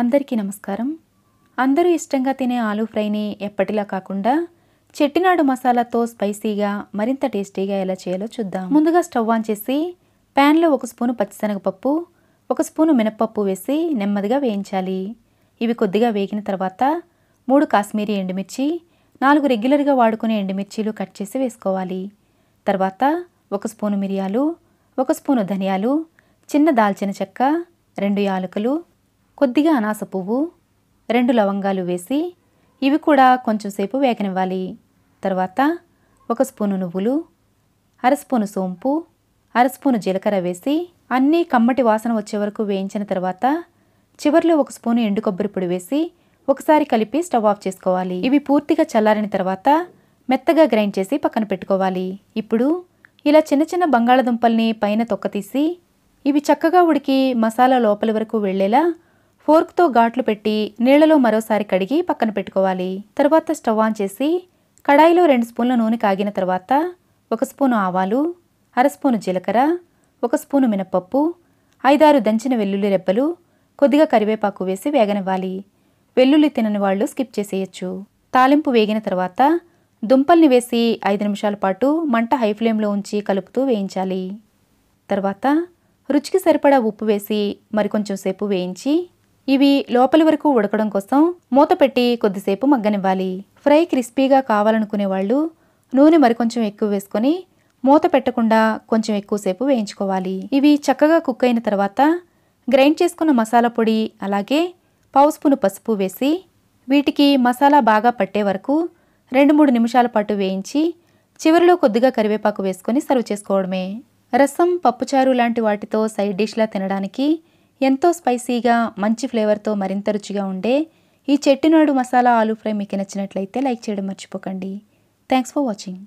అందరికీ నమస్కారం అందరూ ఇష్టంగా తినే ఆలూ ఫ్రైని ఎప్పటిలా కాకుండా చెట్టినాడు మసాలాతో స్పైసీగా మరింత టేస్టీగా ఎలా చేయాలో చూద్దాం ముందుగా స్టవ్ ఆన్ చేసి ప్యాన్లో ఒక స్పూను పచ్చిశనగపప్పు ఒక స్పూను మినప్పప్పు వేసి నెమ్మదిగా వేయించాలి ఇవి కొద్దిగా వేగిన తర్వాత మూడు కాశ్మీరీ ఎండుమిర్చి నాలుగు రెగ్యులర్గా వాడుకునే ఎండుమిర్చీలు కట్ చేసి వేసుకోవాలి తర్వాత ఒక స్పూను మిరియాలు ఒక స్పూను ధనియాలు చిన్న దాల్చిన చెక్క రెండు యాలకులు కొద్దిగా అనాస పువ్వు రెండు లవంగాలు వేసి ఇవి కూడా కొంచెంసేపు వేగనివ్వాలి తర్వాత ఒక స్పూను నువ్వులు అర స్పూను సోంపు అర స్పూను జీలకర్ర వేసి అన్నీ కమ్మటి వాసన వచ్చే వరకు వేయించిన తర్వాత చివరిలో ఒక స్పూను ఎండు కొబ్బరి పొడి వేసి ఒకసారి కలిపి స్టవ్ ఆఫ్ చేసుకోవాలి ఇవి పూర్తిగా చల్లారిన తర్వాత మెత్తగా గ్రైండ్ చేసి పక్కన పెట్టుకోవాలి ఇప్పుడు ఇలా చిన్న చిన్న బంగాళదుంపల్ని పైన తొక్కతీసి ఇవి చక్కగా ఉడికి మసాలా లోపలి వరకు వెళ్ళేలా ఫోర్క్తో ఘాట్లు పెట్టి నీళ్లలో మరోసారి కడిగి పక్కన పెట్టుకోవాలి తర్వాత స్టవ్ ఆన్ చేసి కడాయిలో రెండు స్పూన్ల నూనె కాగిన తర్వాత ఒక స్పూను ఆవాలు అర స్పూను జీలకర్ర ఒక స్పూను మినపప్పు ఐదారు దంచిన వెల్లుల్లి రెబ్బలు కొద్దిగా కరివేపాకు వేసి వేగనివ్వాలి వెల్లుల్లి తినని వాళ్ళు స్కిప్ చేసేయచ్చు తాలింపు వేగిన తర్వాత దుంపల్ని వేసి ఐదు నిమిషాల పాటు మంట హై ఫ్లేమ్లో ఉంచి కలుపుతూ వేయించాలి తర్వాత రుచికి సరిపడా ఉప్పు వేసి మరికొంచెం సేపు వేయించి ఇవి లోపలి వరకు ఉడకడం కోసం మూత పెట్టి కొద్దిసేపు మగ్గనివ్వాలి ఫ్రై క్రిస్పీగా కావాలనుకునే వాళ్ళు నూనె మరికొంచెం ఎక్కువ వేసుకొని మూత పెట్టకుండా కొంచెం ఎక్కువసేపు వేయించుకోవాలి ఇవి చక్కగా కుక్ అయిన తర్వాత గ్రైండ్ చేసుకున్న మసాలా పొడి అలాగే పావు పసుపు వేసి వీటికి మసాలా బాగా పట్టే వరకు రెండు మూడు నిమిషాల పాటు వేయించి చివరిలో కొద్దిగా కరివేపాకు వేసుకొని సర్వ్ చేసుకోవడమే రసం పప్పుచారు లాంటి వాటితో సైడ్ డిష్లా తినడానికి ఎంతో స్పైసీగా మంచి ఫ్లేవర్తో మరింత రుచిగా ఉండే ఈ చెట్టినాడు మసాలా ఆలూ ఫ్రై మీకు నచ్చినట్లయితే లైక్ చేయడం మర్చిపోకండి థ్యాంక్స్ ఫర్ వాచింగ్